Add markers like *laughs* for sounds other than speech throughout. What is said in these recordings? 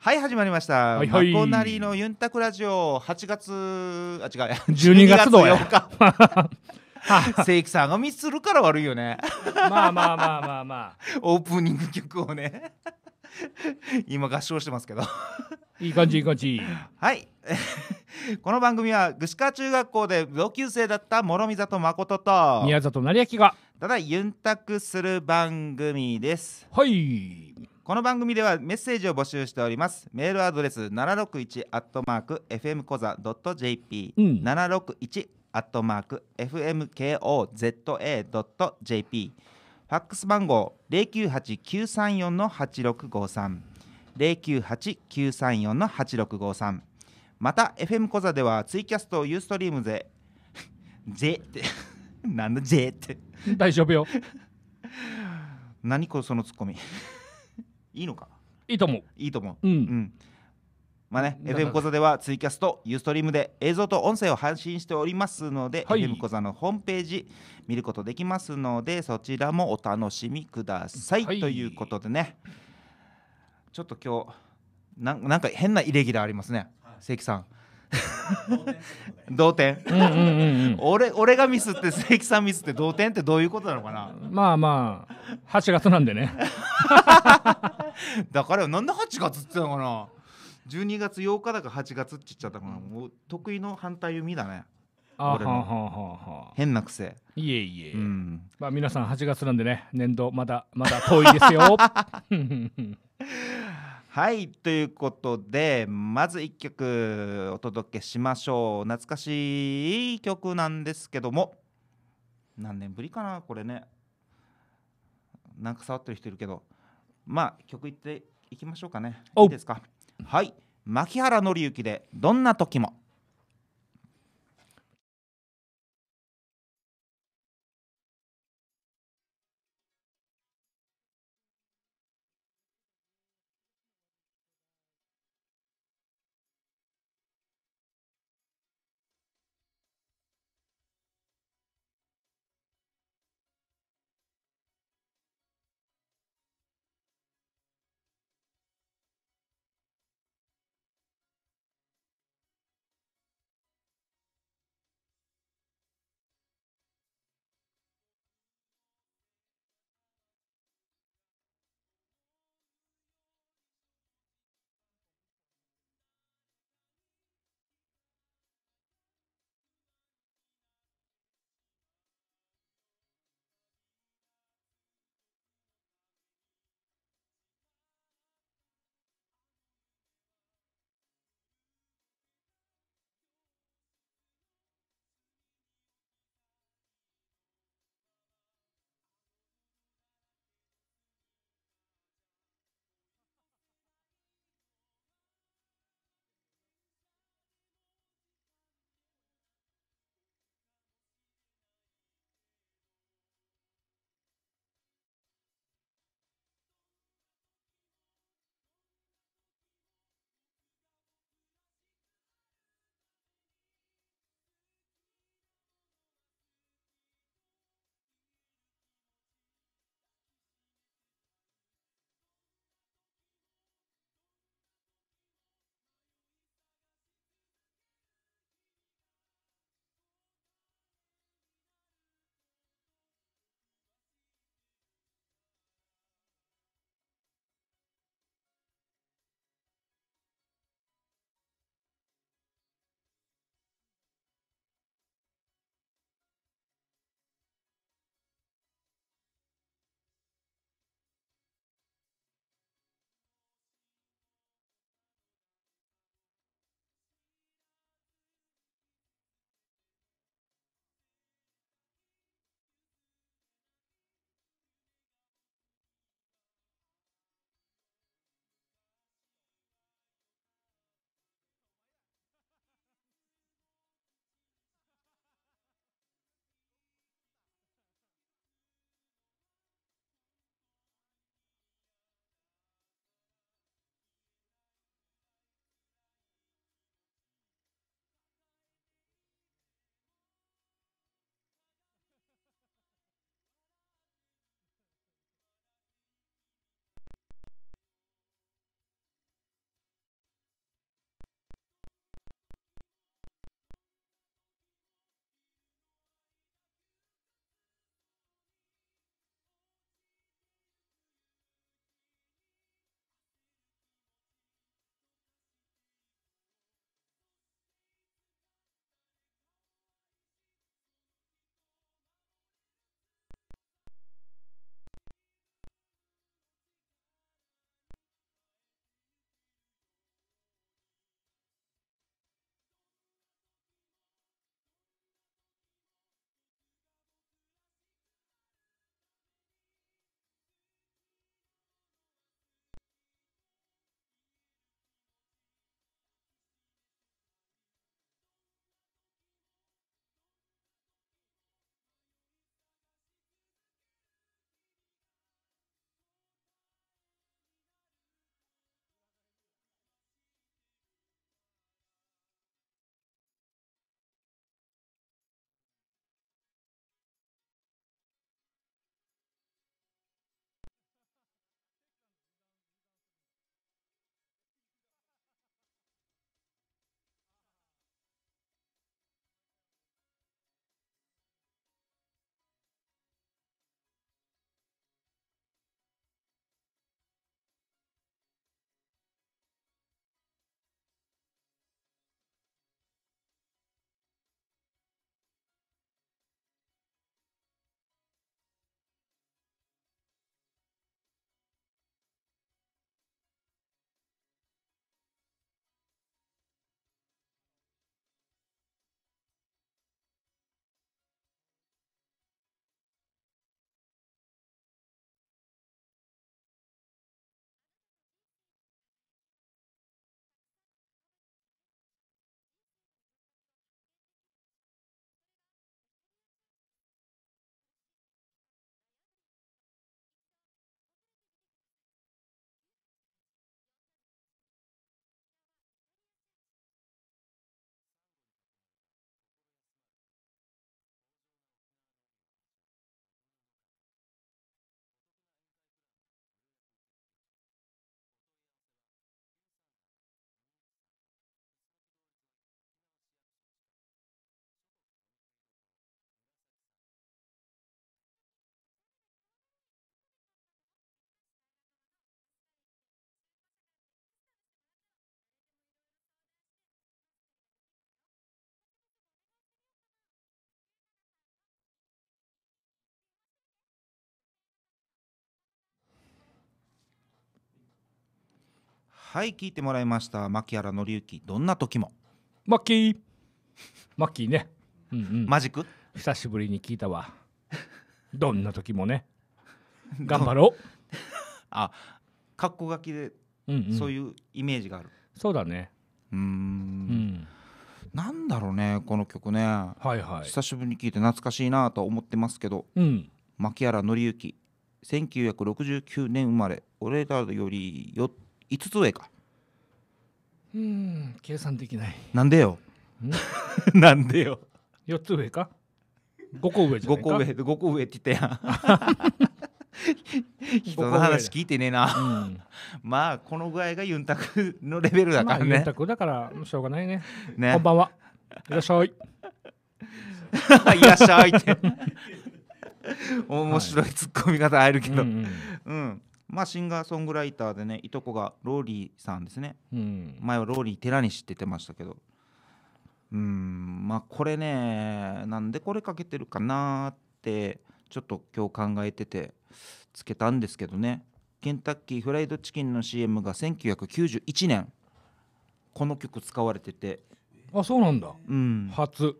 はい始まりました。はいはいマコナリのユンタクラジオ8月あ違う12月ど4日。正 *laughs* 規さんがミスするから悪いよね。まあまあまあまあまあオープニング曲をね。今合唱してますけど。いい感じいい感じはい。*laughs* この番組は具志川中学校で同級生だった諸見里誠と宮里成明がただユンタクする番組です。はいこの番組ではメッセージを募集しておりますメールアドレス 761-fmkoza.jp、761-fmkoza.jp ファックス番号098934の8653 098934の8653また FM コザではツイキャストユーストリームで J *laughs* って何 *laughs* ん J って大丈夫よ *laughs* 何こそのツッコミいいのかいいと思ういいと思う、うん、うん、まあね、FM コ座ではツイキャスト、ユーストリームで映像と音声を配信しておりますので、はい、FM コ座のホームページ見ることできますので、そちらもお楽しみください。はい、ということでね、ちょっと今日ななんか変なイレギュラーありますね、はい、関さん。同点俺俺がミスって関さんミスって同点ってどういうことなのかなまあまあ8月なんでね *laughs* *laughs* だからなんで8月っつったのかな12月8日だか8月って言っちゃったから、もう得意の反対読みだねあはあ。変な癖いえいえ、うん、まあ皆さん8月なんでね年度まだまだ遠いですよはいということでまず1曲お届けしましょう懐かしい曲なんですけども何年ぶりかなこれねなんか触ってる人いるけどまあ曲いっていきましょうかねいいですかはい牧原紀之でどんな時もはい聞いてもらいました牧原紀之どんな時もマッキーマッキーね、うんうん、マジック久しぶりに聞いたわどんな時もね頑張ろうあ格好書きで、うんうん、そういうイメージがあるそうだねうんなんだろうねこの曲ね、はいはい、久しぶりに聞いて懐かしいなと思ってますけど、うん、牧原紀之1969年生まれ俺らより4 5つ上かうん計算できないなんでよ *laughs* なんでよ4つ上か5個上じゃないか5個上5個上って言ったやん *laughs* 人の話聞いてねえな、うん、まあこの具合がユンタクのレベルだからね、まあ、ユンタクだからしょうがないねねこんばんはいらっしゃい *laughs* いらっしゃいって面白いツッコミ方あるけど、はい、うん、うんうん、まあ、シンガーソングライターでねいとこがローリーさんですね、うん、前はローリー寺西って言ってましたけどうんまあこれねなんでこれかけてるかなってちょっと今日考えててつけたんですけどねケンタッキーフライドチキンの CM が1991年この曲使われててあそうなんだ、うん、初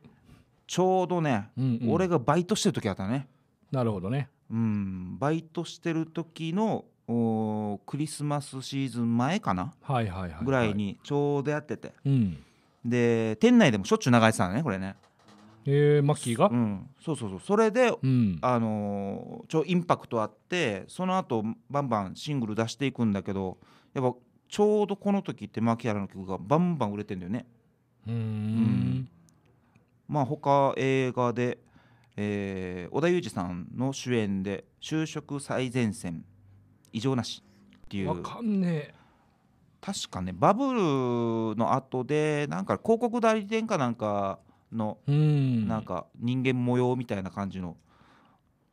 ちょうどね、うんうん、俺がバイトしてる時あったねなるほどねうんバイトしてる時のおクリスマスシーズン前かな、はいはいはい、はい、ぐらいにちょうどやってて、うん、で店内でもしょっちゅう流れてたのねこれねえー、マッキーが、うん、そうそうそうそれで、うん、あのー、超インパクトあってその後バンバンシングル出していくんだけどやっぱちょうどこの時ってマキアラの曲がバンバン売れてんだよねうんうんまあ他映画で、えー、織田裕二さんの主演で「就職最前線」異常なしっていうわかんねえ確かねバブルの後でなんか広告代理店かなんかのなんか人間模様みたいな感じの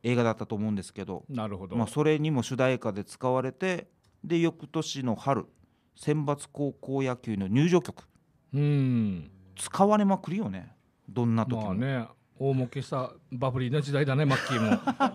映画だったと思うんですけどなるほど、まあ、それにも主題歌で使われてで翌年の春選抜高校野球の入場曲うん使われまくりよねどんな時も、まあね大儲けしたバブリーな時代だねマッキーも *laughs*